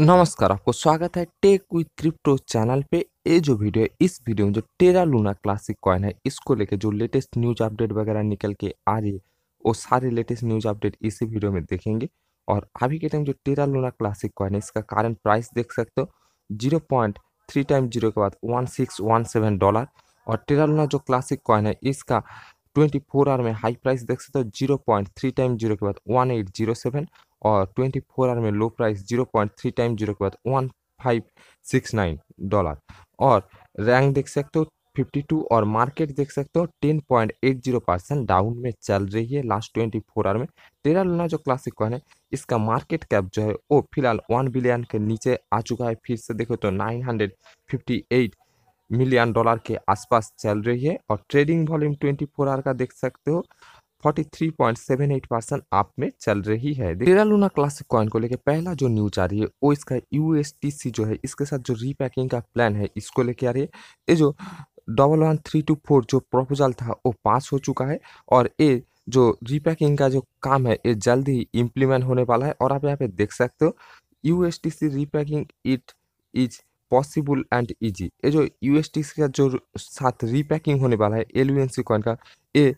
नमस्कार आपको स्वागत है टेक विथ क्रिप्टो चैनल पे ये जो वीडियो है इस वीडियो में जो टेरा लूना क्लासिक कॉइन है इसको लेके जो लेटेस्ट न्यूज अपडेट वगैरह निकल के आ रही है वो सारे लेटेस्ट न्यूज अपडेट इसी वीडियो में देखेंगे और अभी के टाइम जो टेरा लूना क्लासिक कॉइन है इसका करंट प्राइस देख सकते हो zero point three time zero के बाद one six one seven dollar और टेरा लूना जो क्लासिक कॉइन है इसका ट्वेंटी फोर आवर में हाई प्राइस देख सकते हो zero point three time zero के बाद वन एट जीरो सेवन और 24 फोर आवर में लो प्राइस 0.3 टाइम जीरो के बाद 1569 डॉलर और रैंक देख सकते हो 52 और मार्केट देख सकते हो 10.80 परसेंट डाउन में चल रही है लास्ट 24 आवर में तेरा लोना जो क्लासिक कॉइन है इसका मार्केट कैप जो है वो फिलहाल 1 बिलियन के नीचे आ चुका है फिर से देखो तो 958 मिलियन डॉलर के आसपास चल रही है और ट्रेडिंग वॉल्यूम 24 आवर का देख सकते हो 43.78 परसेंट आप में चल रही है टेरा लूना क्लासिक कॉइन को लेकर पहला जो न्यूज आ रही है वो इसका यूएसटीसी जो है इसके साथ जो रीपैकिंग का प्लान है इसको लेके आ रही है ये जो double one three two four जो प्रपोजल था वो पास हो चुका है और ये जो रीपैकिंग का जो काम है ये जल्द ही इम्प्लीमेंट होने वाला है और आप यहाँ पे देख सकते हो U S repacking it is possible and easy ये जो यूएसटी का जो साथ रीपैकिंग होने वाला है एल कॉइन का ये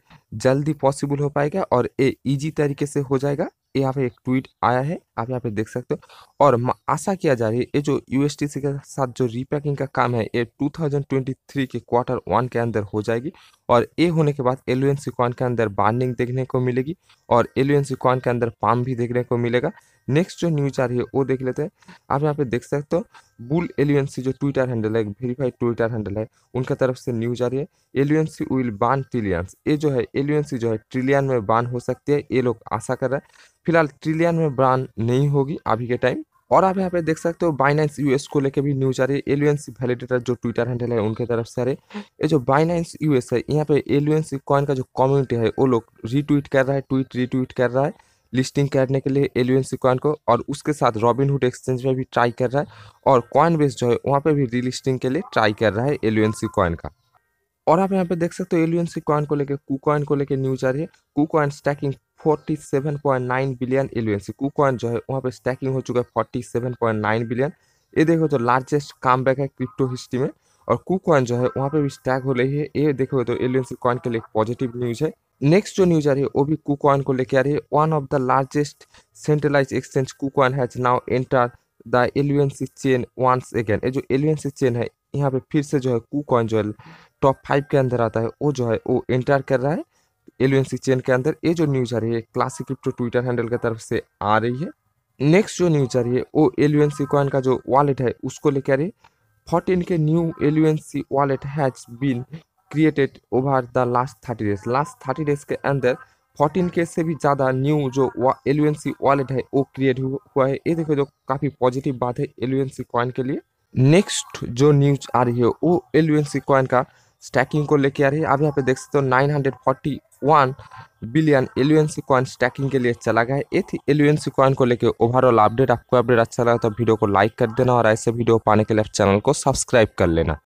जल्दी पॉसिबल हो पाएगा और ये इजी तरीके से हो जाएगा ये यहाँ पे एक ट्वीट आया है आप यहाँ पे देख सकते हो और आशा किया जा रही है ये जो यू के साथ जो रीपैकिंग का काम है ये 2023 के क्वार्टर वन के अंदर हो जाएगी और ये होने के बाद एलुएंसी कॉइन के अंदर बार्निंग देखने को मिलेगी और एलुएंसी कॉइन के अंदर पाम भी देखने को मिलेगा नेक्स्ट जो न्यूज आ रही है वो देख लेते हैं आप यहाँ पे देख सकते हो बुल एलियंसी जो ट्विटर हैंडल है वेरीफाइड ट्विटर हैंडल है उनका तरफ से न्यूज आ रही है एलियंसी विल बान ट्रिलियंस ये जो है एलियंसी जो है ट्रिलियन में बान हो सकती है ये लोग आशा कर रहे हैं फिलहाल ट्रिलियन में बान नहीं होगी अभी के टाइम और आप यहाँ पे देख सकते हो बाइनेंस यूएस को लेके भी न्यूज आ रही है एलियंसी वैलिडेटर जो ट्विटर हैंडल है उनके तरफ से आ रही ये जो बाइनेंस यूएस है यहाँ पे एलियंसी कॉइन का जो कम्युनिटी है वो लोग रीट्वीट कर रहा है ट्वीट रीट्वीट कर रहा है लिस्टिंग करने के लिए एलिवेंसी कॉइन को और उसके साथ रॉबिनहुड एक्सचेंज में भी ट्राई कर रहा है और कॉइन बेस जो है वहाँ पे भी रिलिस्टिंग के लिए ट्राई कर रहा है एलिवेंसी कॉइन का और आप यहाँ पे देख सकते हो एलिवेंसी कॉइन को लेकर कू को लेकर न्यूज आ रही है कू कॉइन स्टैकिंग 47.9 बिलियन एलिवेंसी कू जो है वहाँ पे स्टैकिंग हो चुका है 47.9 बिलियन ये देखो तो लार्जेस्ट काम बैक है क्रिप्टो हिस्ट्री में और कू जो है वहाँ पे भी स्टैक हो रही है ये देखो तो एलिवेंसी कॉइन के लिए पॉजिटिव न्यूज़ है नेक्स्ट जो न्यूज आ रही है वो भी कुकॉइन को लेकर आ रही है one of the largest centralize exchange KuCoin has now enter the एलिवेंसी चेन वंस अगेन ये जो एलिवेंसी चेन है यहाँ पे फिर से जो है कुकॉइन जो है टॉप फाइव के अंदर आता है वो जो है वो एंटर कर रहा है एलिवेंसी चेन के अंदर ये जो न्यूज आ रही है क्लासिक क्रिप्टो ट्विटर हैंडल की तरफ से आ रही है नेक्स्ट जो न्यूज आ रही है वो एलिवेंसी कॉइन का जो वॉलेट है उसको लेकर आ रही है फोर्टीन के न्यू एलिवेंसी wallet has been created over the last thirty days last thirty days के अंदर फोर्टीन के से भी ज़्यादा न्यू जो एलुएंसी वॉलेट है वो क्रिएट हुआ है ये देखो जो काफ़ी पॉजिटिव बात है एलुएंसी कॉइन के लिए नेक्स्ट जो न्यूज आ रही है वो एलुएंसी कॉइन का स्टैकिंग को लेके आ रही है आप यहाँ पे देख सकते हो nine hundred forty one billion एलुएंसी कॉइन स्टैकिंग के लिए चला गया है ये थी एलुएंसी कॉइन को लेके ओवरऑल अपडेट आपको अपडेट अच्छा लगा तो वीडियो को लाइक कर देना और ऐसे वीडियो पाने के लिए आप चैनल को सब्सक्राइब कर लेना